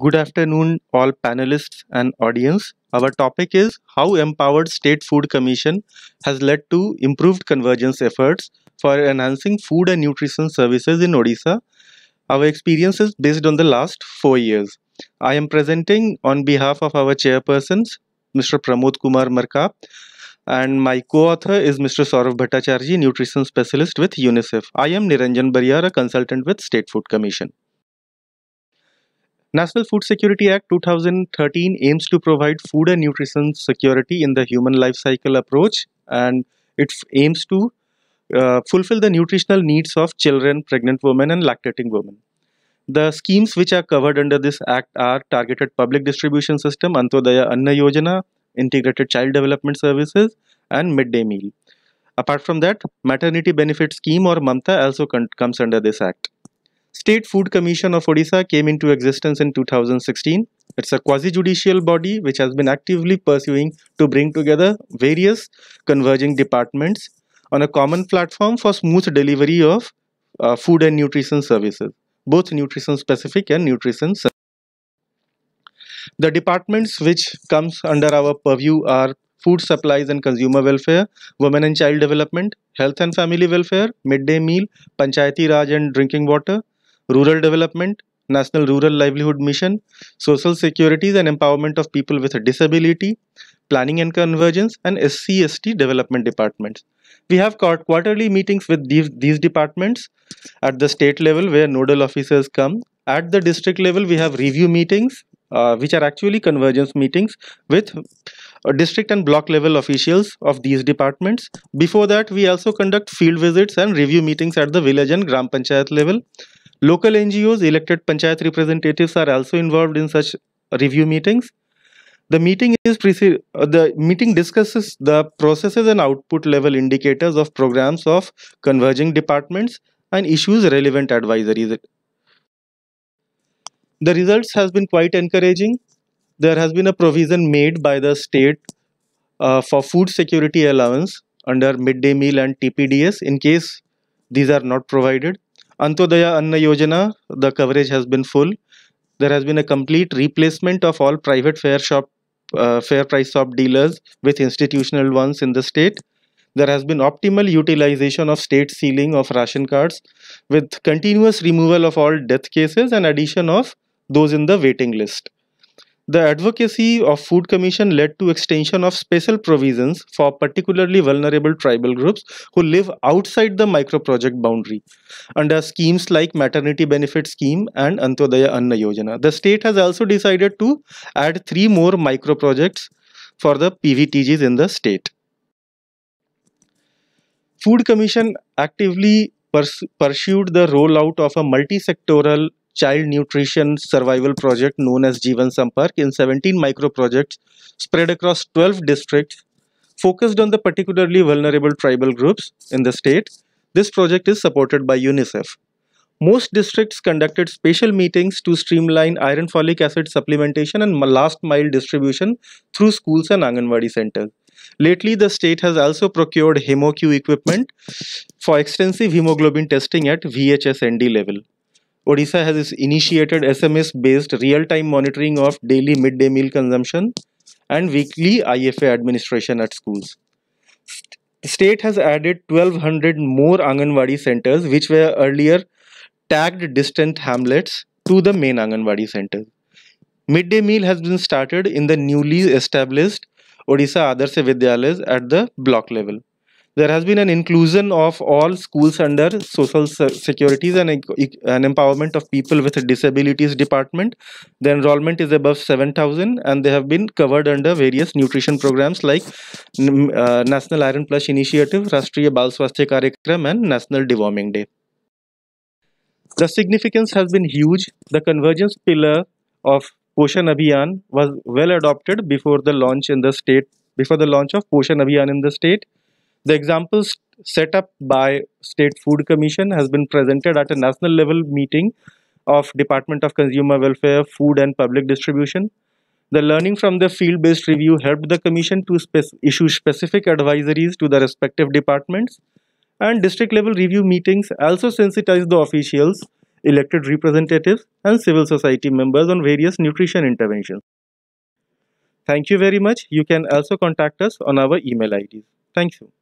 Good afternoon, all panelists and audience. Our topic is how empowered State Food Commission has led to improved convergence efforts for enhancing food and nutrition services in Odisha. Our experience is based on the last four years. I am presenting on behalf of our chairpersons, Mr. Pramod Kumar Marka, and my co-author is Mr. Saurav Bhattacharji, nutrition specialist with UNICEF. I am Niranjan a consultant with State Food Commission. National Food Security Act 2013 aims to provide food and nutrition security in the human life cycle approach and it aims to uh, fulfill the nutritional needs of children, pregnant women and lactating women. The schemes which are covered under this act are targeted public distribution system, Antodaya Anna Yojana, integrated child development services and midday meal. Apart from that, maternity benefit scheme or MAMTA also comes under this act. State Food Commission of Odisha came into existence in 2016. It's a quasi-judicial body which has been actively pursuing to bring together various converging departments on a common platform for smooth delivery of uh, food and nutrition services, both nutrition specific and nutrition The departments which comes under our purview are food supplies and consumer welfare, women and child development, health and family welfare, midday meal, panchayati raj and drinking water, rural development, National Rural Livelihood Mission, social securities and empowerment of people with disability, planning and convergence, and SCST development departments. We have quarterly meetings with these, these departments at the state level where nodal officers come. At the district level, we have review meetings, uh, which are actually convergence meetings with uh, district and block level officials of these departments. Before that, we also conduct field visits and review meetings at the village and Gram Panchayat level. Local NGOs, elected panchayat representatives are also involved in such review meetings. The meeting is the meeting discusses the processes and output level indicators of programs of converging departments and issues relevant advisories. The results has been quite encouraging. There has been a provision made by the state uh, for food security allowance under midday meal and TPDS in case these are not provided. Antodaya Anna Yojana, the coverage has been full. There has been a complete replacement of all private fair shop, uh, fair price shop dealers with institutional ones in the state. There has been optimal utilization of state ceiling of ration cards with continuous removal of all death cases and addition of those in the waiting list. The advocacy of Food Commission led to extension of special provisions for particularly vulnerable tribal groups who live outside the micro project boundary under schemes like maternity benefit scheme and Antodaya Anna Yojana. The state has also decided to add three more micro projects for the PVTGs in the state. Food Commission actively pursued the rollout of a multi-sectoral child nutrition survival project known as Jivan Sampark in 17 micro projects spread across 12 districts focused on the particularly vulnerable tribal groups in the state. This project is supported by UNICEF. Most districts conducted special meetings to streamline iron folic acid supplementation and last mile distribution through schools and Anganwadi centers. Lately, the state has also procured HemoQ equipment for extensive hemoglobin testing at VHSND level. Odisha has initiated SMS-based real-time monitoring of daily midday meal consumption and weekly IFA administration at schools. The state has added 1200 more Anganwadi centers which were earlier tagged distant hamlets to the main Anganwadi centers. Midday meal has been started in the newly established Odisha Adarsh Vidyalayas at the block level there has been an inclusion of all schools under social securities and, and empowerment of people with disabilities department the enrollment is above 7000 and they have been covered under various nutrition programs like mm, uh, national iron plus initiative Rastriya bal swasthya karyakram and national deworming day the significance has been huge the convergence pillar of Poshan Abhiyan was well adopted before the launch in the state before the launch of Poshan Abhiyan in the state the examples set up by State Food Commission has been presented at a national level meeting of Department of Consumer Welfare, Food and Public Distribution. The learning from the field-based review helped the Commission to spe issue specific advisories to the respective departments and district-level review meetings also sensitized the officials, elected representatives and civil society members on various nutrition interventions. Thank you very much. You can also contact us on our email IDs. Thank you.